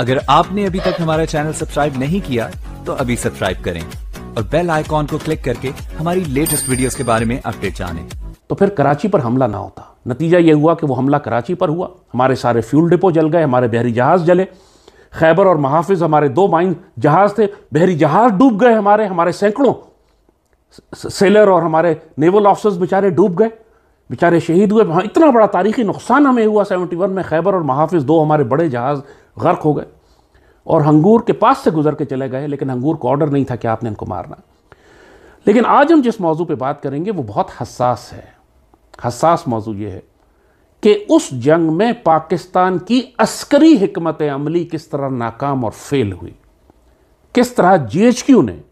अगर आपने अभी तक हमारा चैनल सब्सक्राइब नहीं किया तो अभी सब्सक्राइब करें और बेल आइकॉन को क्लिक करके हमारी लेटेस्ट वीडियोस के बारे में अपडेट जानें। तो फिर कराची पर हमला ना होता नतीजा यह हुआ कि वो हमला कराची पर हुआ हमारे सारे फ्यूल डिपो जल गए हमारे बहरी जहाज़ जले खैबर और महाफिज हमारे दो माइन जहाज़ थे बहरी जहाज़ डूब गए हमारे हमारे सैकड़ों सेलर और हमारे नेवल ऑफिसर्स बेचारे डूब गए बेचारे शहीद हुए इतना बड़ा तारीखी नुकसान हमें हुआ 71 में खैबर और महाफिज दो हमारे बड़े जहाज़ गर्क हो गए और हंगूर के पास से गुजर के चले गए लेकिन हंगूर को ऑर्डर नहीं था कि आपने इनको मारना लेकिन आज हम जिस मौजू पर बात करेंगे वो बहुत हसास है हसास मौजू ये है कि उस जंग में पाकिस्तान की अस्करी हमत अमली किस तरह नाकाम और फेल हुई किस तरह क्यू ने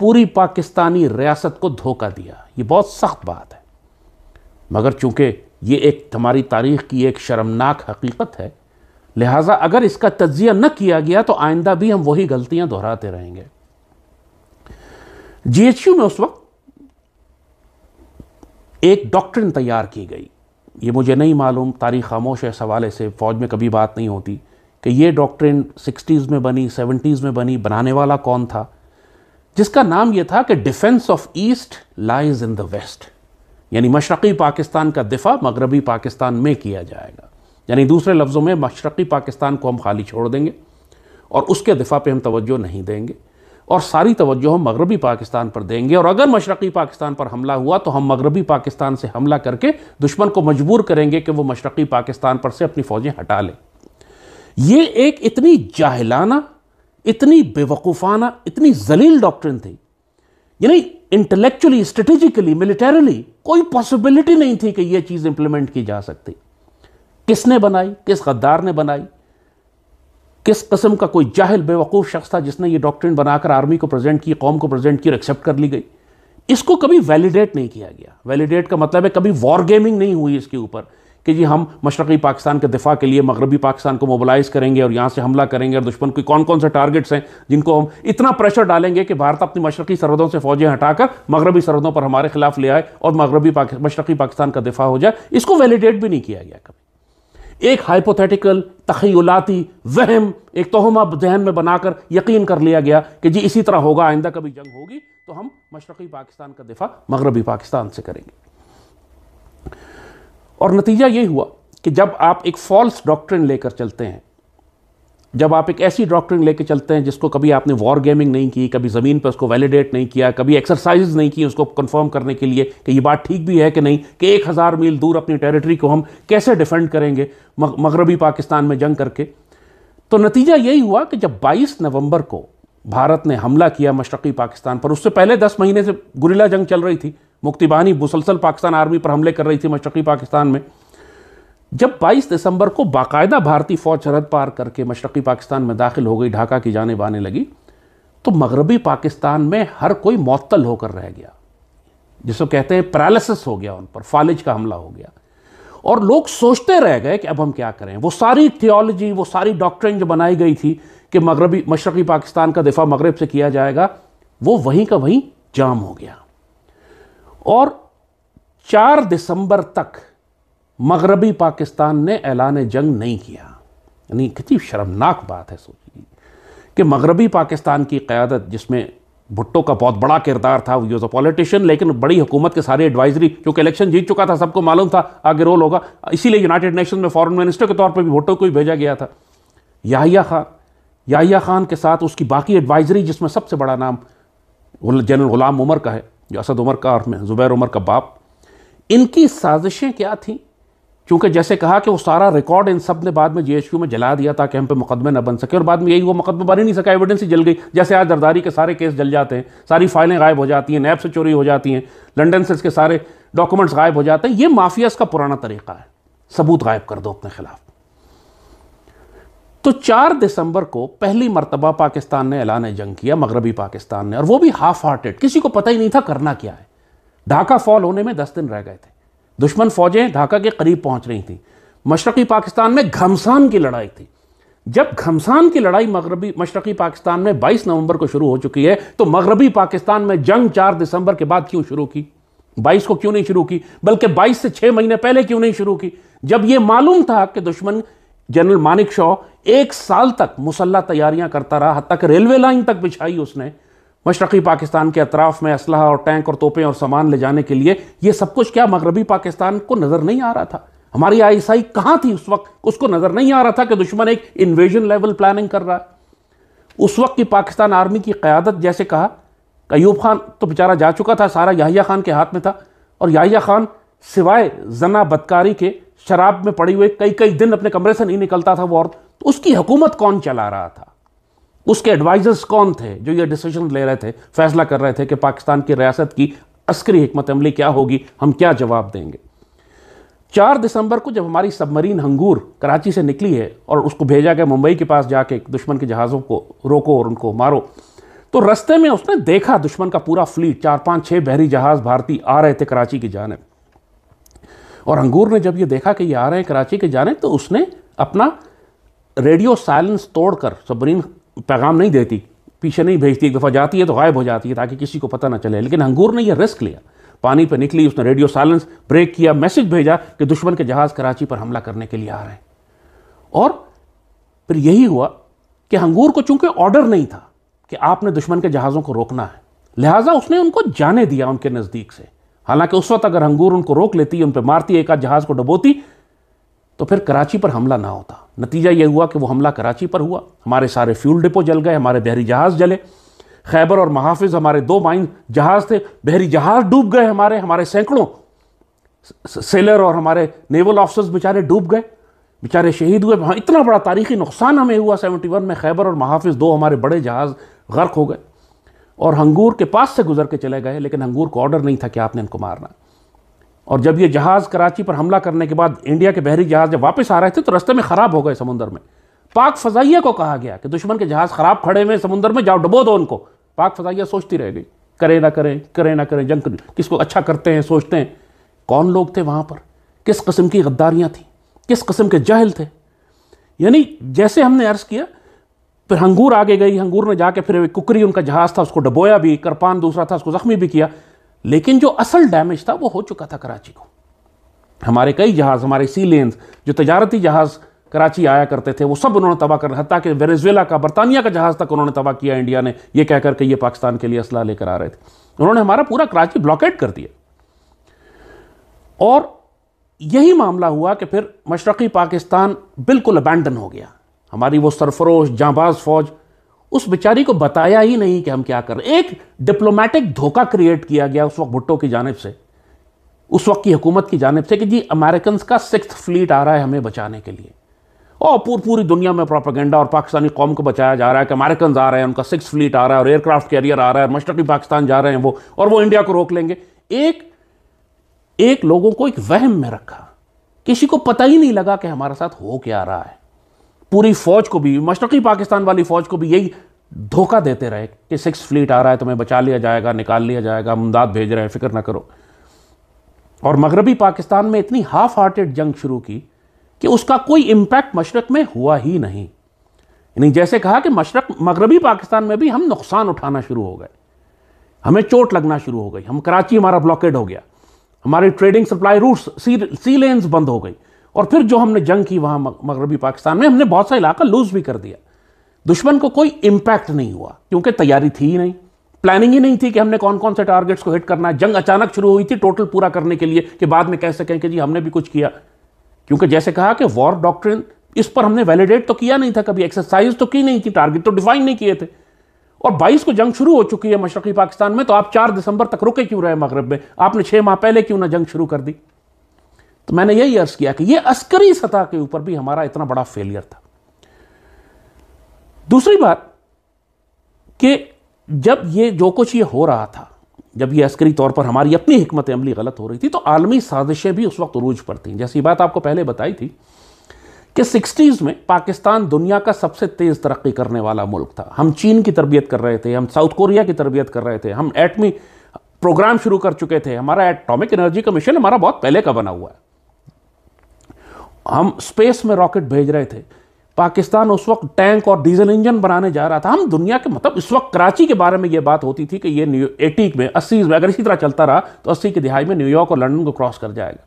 पूरी पाकिस्तानी रियासत को धोखा दिया ये बहुत सख्त बात है मगर चूंकि ये एक हमारी तारीख की एक शर्मनाक हकीकत है लिहाजा अगर इसका तजिया न किया गया तो आइंदा भी हम वही गलतियां दोहराते रहेंगे जीएचयू में उस वक्त एक डॉक्ट्रिन तैयार की गई ये मुझे नहीं मालूम तारीख खामोश है इस हवाले से फ़ौज में कभी बात नहीं होती कि ये डॉक्ट्रिन सिक्सटीज़ में बनी सेवेंटीज़ में बनी बनाने वाला कौन था जिसका नाम ये था कि defence of east lies in the west यानी मशरक़ी पाकिस्तान का दिफा मगरबी पाकिस्तान में किया जाएगा यानी दूसरे लफ्ज़ों में मशरक़ी पाकिस्तान को हम खाली छोड़ देंगे और उसके दिफा पर हम तोज्जो नहीं देंगे और सारी तवज्जो हम मगरबी पाकिस्तान पर देंगे और अगर मशरक़ी पाकिस्तान पर हमला हुआ तो हम मगरबी पाकिस्तान से हमला करके दुश्मन को मजबूर करेंगे कि वो मशरक़ी पाकिस्तान पर से अपनी फ़ौजें हटा लें ये एक इतनी जाहलाना इतनी बेवकूफ़ाना इतनी जलील डॉक्ट्रिन थी यानी इंटेलेक्चुअली स्ट्रेटिजिकली मिलिटरली कोई पॉसिबिलिटी नहीं थी कि ये चीज़ इंप्लीमेंट की जा सकती किसने बनाई किस गद्दार ने बनाई किस कस्म का कोई जाहिल बेवकूफ़ शख्स था जिसने ये डॉक्ट्रिन बनाकर आर्मी को प्रेजेंट की कौम को प्रेजेंट की और एक्सेप्ट कर ली गई इसको कभी वैलिडेट नहीं किया गया वैलिडेट का मतलब है कभी वॉर गेमिंग नहीं हुई इसके ऊपर कि जी हम मशरक़ी पाकिस्तान के दिफा के लिए मगरबी पाकिस्तान को मोबलाइज़ करेंगे और यहाँ से हमला करेंगे और दुश्मन के कौन कौन से टारगेट्स हैं जिनको हम इतना प्रेशर डालेंगे कि भारत अपनी मशरक़ी सरहदों से फौजें हटाकर मगरबी सरहदों पर हमारे खिलाफ ले आए और मगरबी पाकि मशरक़ी पाकिस्तान का दिफा हो जाए इसको वैलिडेट भी नहीं किया गया कभी एक हाइपोथेटिकल तखीलाती वहम एक तोहमा जहन में बनाकर यकीन कर लिया गया कि जी इसी तरह होगा आइंदा कभी जंग होगी तो हम मशरक़ी पाकिस्तान का दिफा मगरबी पाकिस्तान से करेंगे और नतीजा ये हुआ कि जब आप एक फॉल्स डॉक्ट्रिन लेकर चलते हैं जब आप एक ऐसी डॉक्ट्रिन लेके चलते हैं जिसको कभी आपने वॉर गेमिंग नहीं की कभी ज़मीन पर उसको वैलिडेट नहीं किया कभी एक्सरसाइज नहीं की उसको कंफर्म करने के लिए कि ये बात ठीक भी है कि नहीं कि एक हज़ार मील दूर अपनी टेरिटरी को हम कैसे डिफेंड करेंगे मगरबी पाकिस्तान में जंग करके तो नतीजा यही हुआ कि जब बाईस नवंबर को भारत ने हमला किया मशरक़ी पाकिस्तान पर उससे पहले दस महीने से गुरिला जंग चल रही थी मुक्तिबानी मुसलसल पाकिस्तान आर्मी पर हमले कर रही थी मशरक़ी पाकिस्तान में जब 22 दिसंबर को बाकायदा भारतीय फ़ौज सरहद पार करके मशरक़ी पाकिस्तान में दाखिल हो गई ढाका की जाने आने लगी तो मगरबी पाकिस्तान में हर कोई मअतल होकर रह गया जिसको कहते हैं पैरालिसिस हो गया उन पर फालिज का हमला हो गया और लोग सोचते रह गए कि अब हम क्या करें वो सारी थियोलॉजी वो सारी डॉक्ट्रिन जो बनाई गई थी कि मगरबी मशरक़ी पाकिस्तान का दिफा मगरब से किया जाएगा वो वहीं का वहीं जाम हो गया और चार दिसंबर तक मगरबी पाकिस्तान ने ऐलान जंग नहीं किया यानी कितनी शर्मनाक बात है सोचिए कि मगरबी पाकिस्तान की क़्यादत जिसमें भुट्टो का बहुत बड़ा किरदार था वो यूज़ अ पॉलिटिशियन लेकिन बड़ी हुकूमत के सारे एडवाइजरी क्योंकि इलेक्शन जीत चुका था सबको मालूम था आगे रोल होगा इसीलिए यूनाइटेड नेशन में फॉरेन मिनिस्टर के तौर पर भी भुट्टो को ही भेजा गया था याहिया खान याहिया खान के साथ उसकी बाकी एडवाइजरी जिसमें सबसे बड़ा नाम जनरल गुलाम उमर का है जो असद उमर का और जुबैर उमर का बाप इनकी साजिशें क्या थीं क्योंकि जैसे कहा कि वो सारा रिकॉर्ड इन सब ने बाद में जेएचक्यू में जला दिया ताकि हम पे मुकदमे ना बन सके और बाद में यही वो मुकदमा बन ही नहीं सका एविडेंस ही जल गई जैसे आज जरदारी के सारे केस जल जाते हैं सारी फाइलें गायब हो जाती हैं नैब से चोरी हो जाती हैं लंडन से इसके सारे डॉक्यूमेंट्स गायब हो जाते हैं ये माफियाज का पुराना तरीका है सबूत गायब कर दो अपने खिलाफ तो चार दिसंबर को पहली मरतबा पाकिस्तान ने ऐलान जंग किया मगरबी पाकिस्तान ने और वो भी हाफ हार्टेड किसी को पता ही नहीं था करना क्या है ढाका फॉल होने में दस दिन रह गए थे दुश्मन फौजें ढाका के करीब पहुंच रही थी मशरक़ी पाकिस्तान में घमसान की लड़ाई थी जब घमसान की लड़ाई मगरबी मशरक़ी पाकिस्तान में 22 नवंबर को शुरू हो चुकी है तो मगरबी पाकिस्तान में जंग 4 दिसंबर के बाद क्यों शुरू की 22 को क्यों नहीं शुरू की बल्कि 22 से 6 महीने पहले क्यों नहीं शुरू की जब यह मालूम था कि दुश्मन जनरल मानिक शॉ एक साल तक मुसल्ला तैयारियां करता रहा हत्या तक रेलवे लाइन तक बिछाई उसने मशरक़ी पाकिस्तान के अतराफ़ में असलाह और टैंक और तोपें और सामान ले जाने के लिए यह सब कुछ क्या मगरबी पाकिस्तान को नज़र नहीं आ रहा था हमारी आईएसआई कहाँ थी उस वक्त उसको नज़र नहीं आ रहा था कि दुश्मन एक इन्वेजन लेवल प्लानिंग कर रहा है उस वक्त की पाकिस्तान आर्मी की क़्यादत जैसे कहा अयूब खान तो बेचारा जा चुका था सारा याहिया खान के हाथ में था और याहिया खान सिवाय जना बदकारी के शराब में पड़ी हुए कई कई दिन अपने कमरे से नहीं निकलता था वो और तो उसकी हुकूमत कौन चला रहा था उसके एडवाइजर्स कौन थे जो ये डिसीजन ले रहे थे फैसला कर रहे थे कि पाकिस्तान की रियासत की अस्करी हमत अमली क्या होगी हम क्या जवाब देंगे चार दिसंबर को जब हमारी सबमरीन हंगूर कराची से निकली है और उसको भेजा गया मुंबई के पास जाके दुश्मन के जहाज़ों को रोको और उनको मारो तो रस्ते में उसने देखा दुश्मन का पूरा फ्लीट चार पाँच छः बहरी जहाज़ भारतीय आ रहे थे कराची की जानब और अंगूर ने जब ये देखा कि ये आ रहे हैं कराची के जाने तो उसने अपना रेडियो साइलेंस तोड़कर सबरीन पैगाम नहीं देती पीछे नहीं भेजती एक दफ़ा जाती है तो गायब हो जाती है ताकि किसी को पता ना चले लेकिन अंगूर ने यह रिस्क लिया पानी पर निकली उसने रेडियो साइलेंस ब्रेक किया मैसेज भेजा कि दुश्मन के जहाज़ कराची पर हमला करने के लिए आ रहे हैं और फिर यही हुआ कि हंगूर को चूंकि ऑर्डर नहीं था कि आपने दुश्मन के जहाज़ों को रोकना है लिहाजा उसने उनको जाने दिया उनके नज़दीक से हालांकि उस वक्त अगर हंगूर उनको रोक लेती उन पर मारती एक आध जहाज़ को डबोती तो फिर कराची पर हमला ना होता नतीजा ये हुआ कि वो हमला कराची पर हुआ हमारे सारे फ्यूल डिपो जल गए हमारे बहरी जहाज़ जले खैबर और महाफिज हमारे दो माइन जहाज़ थे बहरी जहाज़ डूब गए हमारे हमारे सैकड़ों सेलर और हमारे नेवल ऑफिसर्स बेचारे डूब गए बेचारे शहीद हुए वहाँ इतना बड़ा तारीखी नुकसान हमें हुआ सेवेंटी वन में खैबर और महाफिज दो हमारे बड़े जहाज़ गर्क हो गए और हंगूर के पास से गुजर के चले गए लेकिन हंगूर को ऑर्डर नहीं था कि आपने इनको मारना और जब ये जहाज़ कराची पर हमला करने के बाद इंडिया के बहरी जहाज़ जब वापस आ रहे थे तो रास्ते में ख़राब हो गए समुंदर में पाक फजाइया को कहा गया कि दुश्मन के जहाज़ ख़राब खड़े हुए समुंदर में जाओ डबो दो उनको पाक फजाइया सोचती रह गई करें ना करें करे ना करें जंग किसको अच्छा करते हैं सोचते हैं कौन लोग थे वहाँ पर किस कस्म की गद्दारियाँ थीं किस कस्म के जहल थे यानी जैसे हमने अर्ज़ किया फिर हंगूर आगे गई हंगूर ने जाके फिर कुकरी उनका जहाज़ था उसको डबोया भी करपान दूसरा था उसको ज़ख्मी भी किया लेकिन जो असल डैमेज था वो हो चुका था कराची को हमारे कई जहाज़ हमारे सी लें जो तजारती जहाज़ कराची आया करते थे वो सब उन्होंने तबाह कर हती कि वेनेजुएला का बरतानिया का जहाज़ तक उन्होंने तबाह किया इंडिया ने यह कह कहकर के ये पाकिस्तान के लिए असलाह लेकर आ रहे थे उन्होंने हमारा पूरा कराची ब्लॉकेट कर दिया और यही मामला हुआ कि फिर मशरक़ी पाकिस्तान बिल्कुल अबैंडन हो गया हमारी वो सरफरोश जाबाज फ़ौज उस बेचारी को बताया ही नहीं कि हम क्या कर रहे एक डिप्लोमेटिक धोखा क्रिएट किया गया उस वक्त भुट्टो की जानब से उस वक्त की हुकूमत की जानब से कि जी अमेरिकन का सिक्स फ्लीट आ रहा है हमें बचाने के लिए और पूर, पूरी दुनिया में प्रोपागेंडा और पाकिस्तानी कौम को बचाया जा रहा है कि अमेरिकन आ रहे हैं उनका सिक्स फ्लीट आ रहा है और एयरक्राफ्ट कैरियर आ रहा है मशरकी पाकिस्तान जा रहे हैं वो और वो इंडिया को रोक लेंगे एक एक लोगों को एक वहम में रखा किसी को पता ही नहीं लगा कि हमारे साथ हो क्या रहा है पूरी फौज को भी मशरकी पाकिस्तान वाली फौज को भी यही धोखा देते रहे कि सिक्स फ्लीट आ रहा है तुम्हें बचा लिया जाएगा निकाल लिया जाएगा इमदाद भेज रहे हैं फिक्र ना करो और मगरबी पाकिस्तान में इतनी हाफ हार्टेड जंग शुरू की कि उसका कोई इम्पैक्ट मशरक में हुआ ही नहीं यानी जैसे कहा कि मशरक मगरबी पाकिस्तान में भी हम नुकसान उठाना शुरू हो गए हमें चोट लगना शुरू हो गई हम कराची हमारा ब्लॉकेड हो गया हमारी trading supply routes sea sea lanes बंद हो गई और फिर जो हमने जंग की वहां मगरबी पाकिस्तान में हमने बहुत सा इलाका लूज भी कर दिया दुश्मन को कोई इंपैक्ट नहीं हुआ क्योंकि तैयारी थी ही नहीं प्लानिंग ही नहीं थी कि हमने कौन कौन से टारगेट्स को हिट करना है जंग अचानक शुरू हुई थी टोटल पूरा करने के लिए कि बाद में कह सकें कि जी हमने भी कुछ किया क्योंकि जैसे कहा कि वॉर डॉक्ट्रिन इस पर हमने वैलिडेट तो किया नहीं था कभी एक्सरसाइज तो की नहीं थी टारगेट तो डिफाइन नहीं किए थे और 22 को जंग शुरू हो चुकी है मशरकी पाकिस्तान में तो आप 4 दिसंबर तक रुके क्यों रहे मगरब में आपने छह माह पहले क्यों ना जंग शुरू कर दी तो मैंने यही अर्ज किया कि यह अस्करी सतह के ऊपर भी हमारा इतना बड़ा फेलियर था दूसरी बात कि जब ये जो कुछ ये हो रहा था जब ये अस्करी तौर पर हमारी अपनी हमत अमली गलत हो रही थी तो आलमी साजिशें भी उस वक्त रूज पर थी जैसी बात आपको पहले बताई थी कि सिक्सटीज़ में पाकिस्तान दुनिया का सबसे तेज़ तरक्की करने वाला मुल्क था हम चीन की तरबियत कर रहे थे हम साउथ कोरिया की तरबियत कर रहे थे हम एटमी प्रोग्राम शुरू कर चुके थे हमारा एटॉमिक एनर्जी का मिशन हमारा बहुत पहले का बना हुआ है हम स्पेस में रॉकेट भेज रहे थे पाकिस्तान उस वक्त टैंक और डीजल इंजन बनाने जा रहा था हम दुनिया के मतलब इस वक्त कराची के बारे में यह बात होती थी कि ये न्यू एटी में अस्सी में अगर इसी तरह चलता रहा तो अस्सी की दिहाई में न्यूयॉर्क और लंदन को क्रॉस कर जाएगा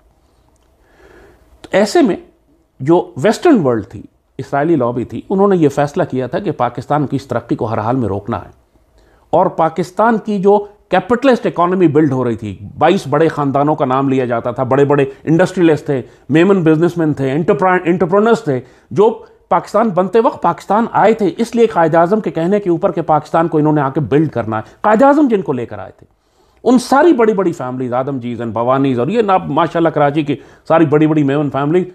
तो ऐसे में जो वेस्टर्न वर्ल्ड थी इसराइली लॉबी थी उन्होंने ये फैसला किया था कि पाकिस्तान की इस तरक्की को हर हाल में रोकना है और पाकिस्तान की जो कैपिटलिस्ट इकोनॉमी बिल्ड हो रही थी 22 बड़े खानदानों का नाम लिया जाता था बड़े बड़े इंडस्ट्रियलिस्ट थे मेमन बिजनेसमैन थे इंटरप्रनर्स थे जो पाकिस्तान बनते वक्त पाकिस्तान आए थे इसलिए कायद अजम के कहने के ऊपर के पाकिस्तान को इन्होंने आके बिल्ड करना है कायद अजम जिनको लेकर आए थे उन सारी बड़ी बड़ी फैमिलीज आदम जीज एंड भवानीज और ये ना माशाल्लाह कराची की सारी बड़ी बड़ी मेमन फैमिली